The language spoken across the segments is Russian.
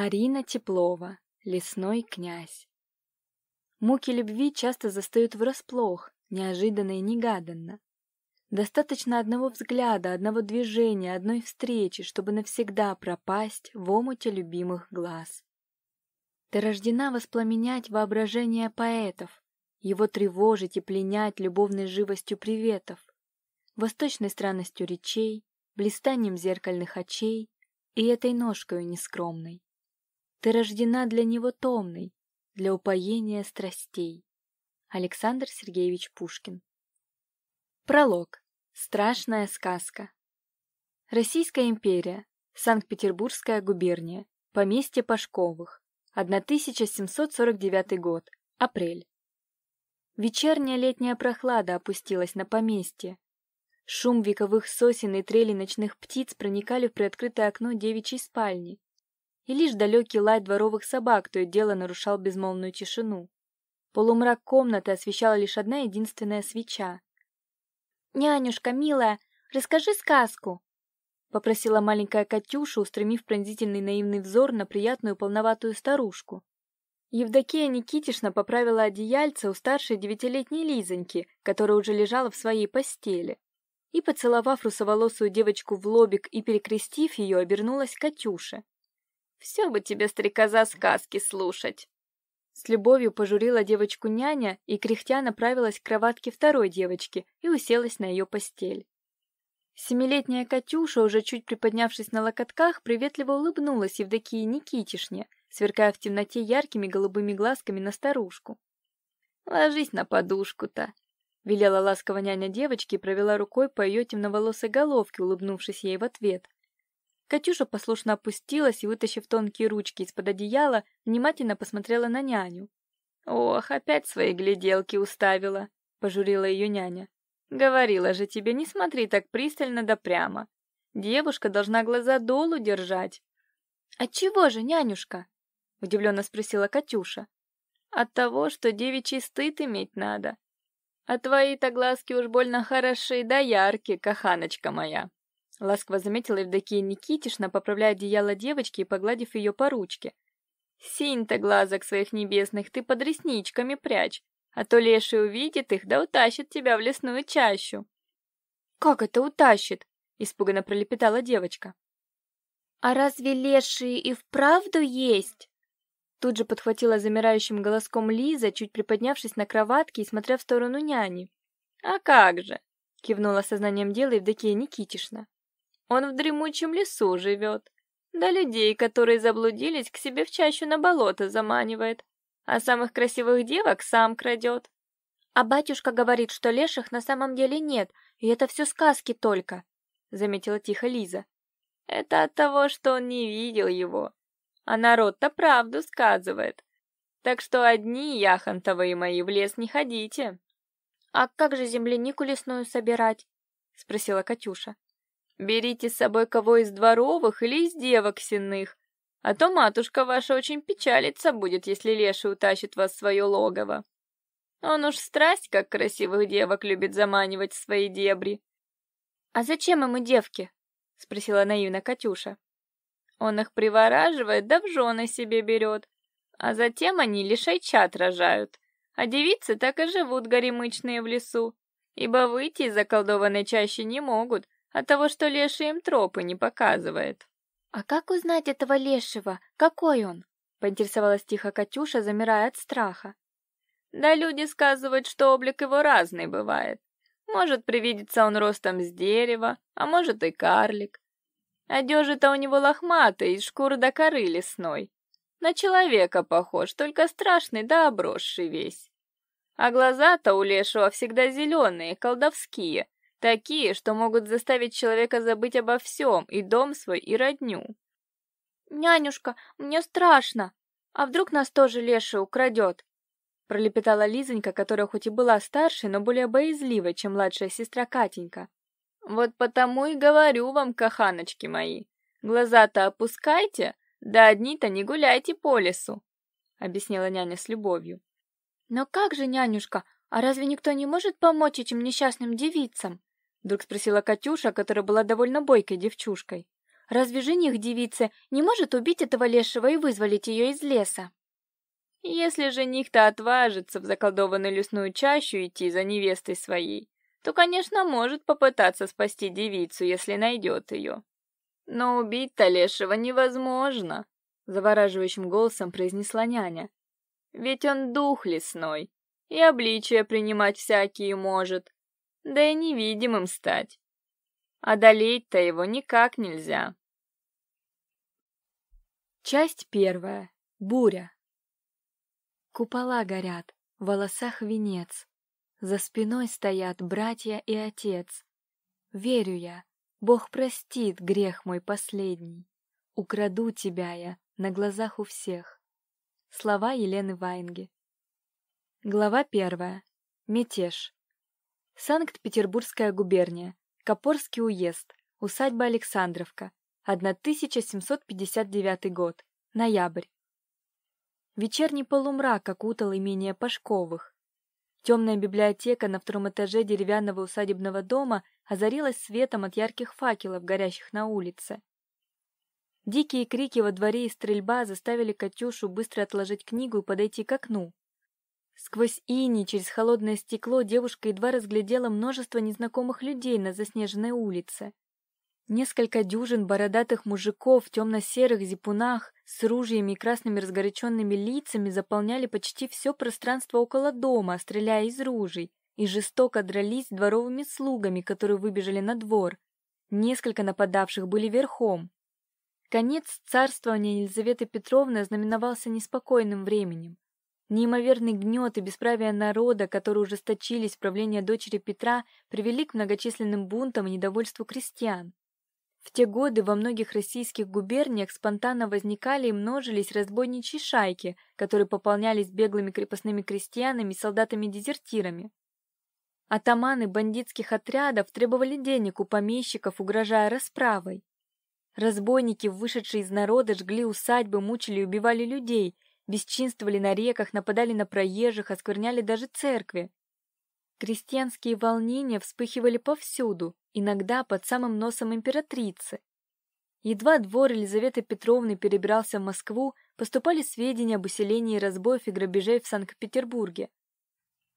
Арина Теплова. Лесной князь. Муки любви часто застают врасплох, неожиданно и негаданно. Достаточно одного взгляда, одного движения, одной встречи, чтобы навсегда пропасть в омуте любимых глаз. Ты рождена воспламенять воображение поэтов, его тревожить и пленять любовной живостью приветов, восточной странностью речей, блистанием зеркальных очей и этой ножкою нескромной. Ты рождена для него томной, для упоения страстей. Александр Сергеевич Пушкин. Пролог. Страшная сказка. Российская империя. Санкт-Петербургская губерния. Поместье Пашковых. 1749 год. Апрель. Вечерняя летняя прохлада опустилась на поместье. Шум вековых сосен и трели ночных птиц проникали в приоткрытое окно девичьей спальни, и лишь далекий лай дворовых собак то и дело нарушал безмолвную тишину. Полумрак комнаты освещала лишь одна единственная свеча. «Нянюшка, милая, расскажи сказку!» — попросила маленькая Катюша, устремив пронзительный наивный взор на приятную полноватую старушку. Евдокия Никитишна поправила одеяльце у старшей девятилетней Лизоньки, которая уже лежала в своей постели. И, поцеловав русоволосую девочку в лобик и перекрестив ее, обернулась Катюше. Все бы тебе, стрекоза, сказки слушать!» С любовью пожурила девочку няня и кряхтя направилась к кроватке второй девочки и уселась на ее постель. Семилетняя Катюша, уже чуть приподнявшись на локотках, приветливо улыбнулась Евдокии Никитишне, сверкая в темноте яркими голубыми глазками на старушку. «Ложись на подушку-то!» — велела ласково няня девочки и провела рукой по ее темноволосой головке, улыбнувшись ей в ответ. Катюша послушно опустилась и, вытащив тонкие ручки из-под одеяла, внимательно посмотрела на няню. «Ох, опять свои гляделки уставила», — пожурила ее няня. «Говорила же тебе, не смотри так пристально да прямо. Девушка должна глаза долу держать». От чего же, нянюшка?» — удивленно спросила Катюша. «От того, что девичий стыд иметь надо. А твои-то глазки уж больно хороши да яркие, каханочка моя». Ласково заметила Евдокия Никитишна, поправляя одеяло девочки и погладив ее по ручке. «Синь-то глазок своих небесных ты под ресничками прячь, а то леший увидит их да утащит тебя в лесную чащу». «Как это утащит?» — испуганно пролепетала девочка. «А разве лешие и вправду есть?» Тут же подхватила замирающим голоском Лиза, чуть приподнявшись на кроватке и смотря в сторону няни. «А как же!» — кивнула сознанием дела Евдокия Никитишна. Он в дремучем лесу живет. Да людей, которые заблудились, к себе в чащу на болото заманивает. А самых красивых девок сам крадет. А батюшка говорит, что леших на самом деле нет, и это все сказки только, заметила тихо Лиза. Это от того, что он не видел его. А народ-то правду сказывает. Так что одни, яхонтовые мои, в лес не ходите. А как же землянику лесную собирать? спросила Катюша. Берите с собой кого из дворовых или из девок сенных, а то матушка ваша очень печалиться будет, если леший утащит вас в свое логово. Он уж страсть, как красивых девок любит заманивать в свои дебри. А зачем ему девки? спросила наивно Катюша. Он их привораживает, да в жены себе берет. А затем они лишайчат рожают. А девицы так и живут горемычные в лесу, ибо выйти из заколдованной чаще не могут, от того, что леший им тропы не показывает. А как узнать этого лешего? Какой он? поинтересовалась тихо Катюша, замирая от страха. Да люди сказывают, что облик его разный бывает. Может, привидится он ростом с дерева, а может и карлик. Одежда то у него лохматая, из шкуры до коры лесной. На человека похож, только страшный да обросший весь. А глаза-то у лешего всегда зеленые, колдовские, Такие, что могут заставить человека забыть обо всем, и дом свой, и родню. «Нянюшка, мне страшно! А вдруг нас тоже леший украдет?» Пролепетала Лизонька, которая хоть и была старше, но более боязлива, чем младшая сестра Катенька. «Вот потому и говорю вам, каханочки мои, глаза-то опускайте, да одни-то не гуляйте по лесу», — объяснила няня с любовью. «Но как же, нянюшка, а разве никто не может помочь этим несчастным девицам?» Вдруг спросила Катюша, которая была довольно бойкой девчушкой. Разве жених девицы не может убить этого лешего и вызволить ее из леса? Если жених-то отважится в заколдованную лесную чащу идти за невестой своей, то, конечно, может попытаться спасти девицу, если найдет ее. Но убить-то лешего невозможно, завораживающим голосом произнесла няня. Ведь он дух лесной, и обличие принимать всякие может, да и невидимым стать. Одолеть-то его никак нельзя. Часть первая. Буря. Купола горят, в волосах венец. За спиной стоят братья и отец. Верю я, Бог простит грех мой последний. Украду тебя я на глазах у всех. Слова Елены Ваенги. Глава первая. Мятеж. Санкт-Петербургская губерния, Копорский уезд, усадьба Александровка, 1759 год, ноябрь. Вечерний полумрак окутал имение Пашковых. Темная библиотека на втором этаже деревянного усадебного дома озарилась светом от ярких факелов, горящих на улице. Дикие крики во дворе и стрельба заставили Катюшу быстро отложить книгу и подойти к окну. Сквозь ини через холодное стекло девушка едва разглядела множество незнакомых людей на заснеженной улице. Несколько дюжин бородатых мужиков в темно-серых зипунах с ружьями и красными разгоряченными лицами заполняли почти все пространство около дома, стреляя из ружей, и жестоко дрались дворовыми слугами, которые выбежали на двор. Несколько нападавших были верхом. Конец царствования Елизаветы Петровны ознаменовался неспокойным временем. Неимоверный гнет и бесправие народа, которые ужесточились в правление дочери Петра, привели к многочисленным бунтам и недовольству крестьян. В те годы во многих российских губерниях спонтанно возникали и множились разбойничьи шайки, которые пополнялись беглыми крепостными крестьянами и солдатами-дезертирами. Атаманы бандитских отрядов требовали денег у помещиков, угрожая расправой. Разбойники, вышедшие из народа, жгли усадьбы, мучили и убивали людей – бесчинствовали на реках, нападали на проезжих, оскверняли даже церкви. Крестьянские волнения вспыхивали повсюду, иногда под самым носом императрицы. Едва двор Елизаветы Петровны перебирался в Москву, поступали сведения об усилении разбоев и грабежей в Санкт-Петербурге.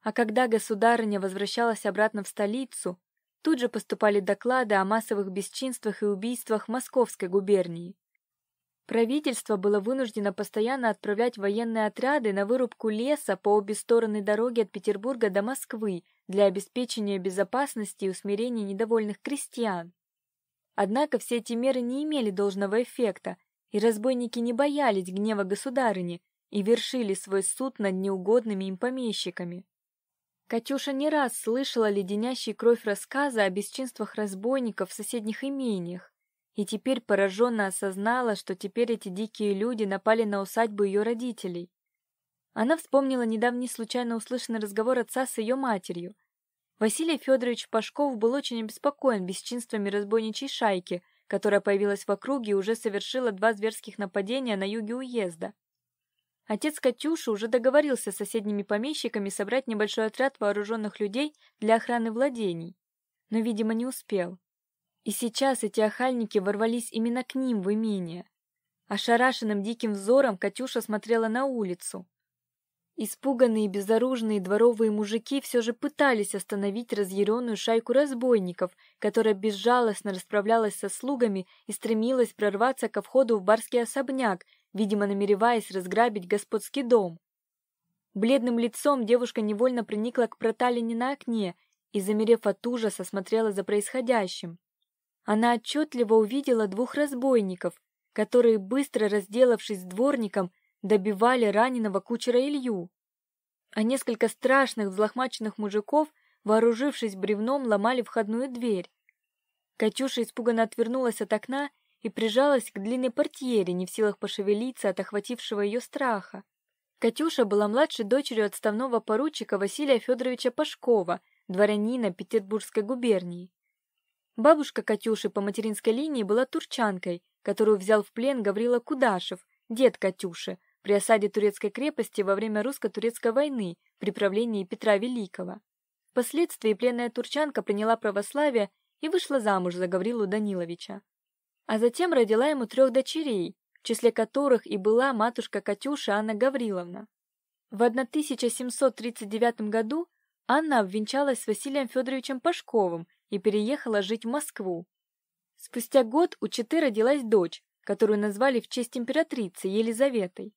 А когда государыня возвращалась обратно в столицу, тут же поступали доклады о массовых бесчинствах и убийствах Московской губернии. Правительство было вынуждено постоянно отправлять военные отряды на вырубку леса по обе стороны дороги от Петербурга до Москвы для обеспечения безопасности и усмирения недовольных крестьян. Однако все эти меры не имели должного эффекта, и разбойники не боялись гнева государыни и вершили свой суд над неугодными им помещиками. Катюша не раз слышала леденящий кровь рассказы о бесчинствах разбойников в соседних имениях, и теперь пораженно осознала, что теперь эти дикие люди напали на усадьбу ее родителей. Она вспомнила недавний случайно услышанный разговор отца с ее матерью. Василий Федорович Пашков был очень обеспокоен бесчинствами разбойничьей шайки, которая появилась в округе и уже совершила два зверских нападения на юге уезда. Отец Катюши уже договорился с соседними помещиками собрать небольшой отряд вооруженных людей для охраны владений, но, видимо, не успел. И сейчас эти охальники ворвались именно к ним в имение. Ошарашенным диким взором Катюша смотрела на улицу. Испуганные и безоружные дворовые мужики все же пытались остановить разъяренную шайку разбойников, которая безжалостно расправлялась со слугами и стремилась прорваться ко входу в барский особняк, видимо, намереваясь разграбить господский дом. Бледным лицом девушка невольно приникла к проталине на окне и, замерев от ужаса, смотрела за происходящим она отчетливо увидела двух разбойников, которые, быстро разделавшись с дворником, добивали раненого кучера Илью. А несколько страшных взлохмаченных мужиков, вооружившись бревном, ломали входную дверь. Катюша испуганно отвернулась от окна и прижалась к длинной портьере, не в силах пошевелиться от охватившего ее страха. Катюша была младшей дочерью отставного поручика Василия Федоровича Пашкова, дворянина Петербургской губернии. Бабушка Катюши по материнской линии была турчанкой, которую взял в плен Гаврила Кудашев, дед Катюши, при осаде турецкой крепости во время русско-турецкой войны при правлении Петра Великого. Впоследствии пленная турчанка приняла православие и вышла замуж за Гаврилу Даниловича. А затем родила ему трех дочерей, в числе которых и была матушка Катюши Анна Гавриловна. В 1739 году Анна обвенчалась с Василием Федоровичем Пашковым, и переехала жить в Москву. Спустя год у Читы родилась дочь, которую назвали в честь императрицы Елизаветой.